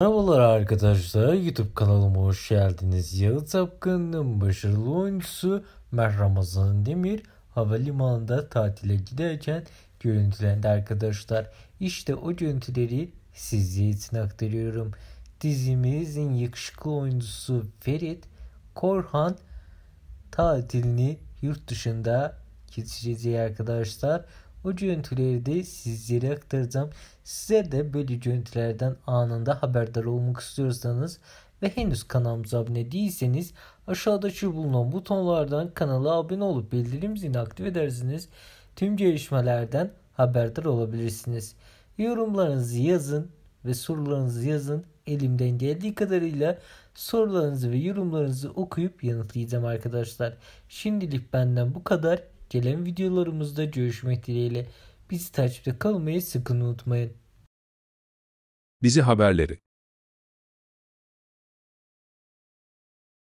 Merhabalar arkadaşlar, YouTube kanalıma hoş geldiniz. Yalı Tapkın'ın başarılı oyuncusu Mer Ramazan Demir havalimanında tatile giderken görüntülendi arkadaşlar. İşte o görüntüleri sizlere için aktarıyorum. Dizimizin yakışıklı oyuncusu Ferit Korhan tatilini yurt dışında geçireceği arkadaşlar. O görüntüleri de sizlere aktaracağım. Size de böyle görüntülerden anında haberdar olmak istiyorsanız ve henüz kanalımıza abone değilseniz aşağıda şu bulunan butonlardan kanala abone olup bildirim zilini aktif edersiniz. Tüm gelişmelerden haberdar olabilirsiniz. Yorumlarınızı yazın ve sorularınızı yazın. Elimden geldiği kadarıyla sorularınızı ve yorumlarınızı okuyup yanıtlayacağım arkadaşlar. Şimdilik benden bu kadar. Gelen videolarımızda görüşmek dileğiyle. Bizi takipte kalmayı sıkın unutmayın. Bizi haberleri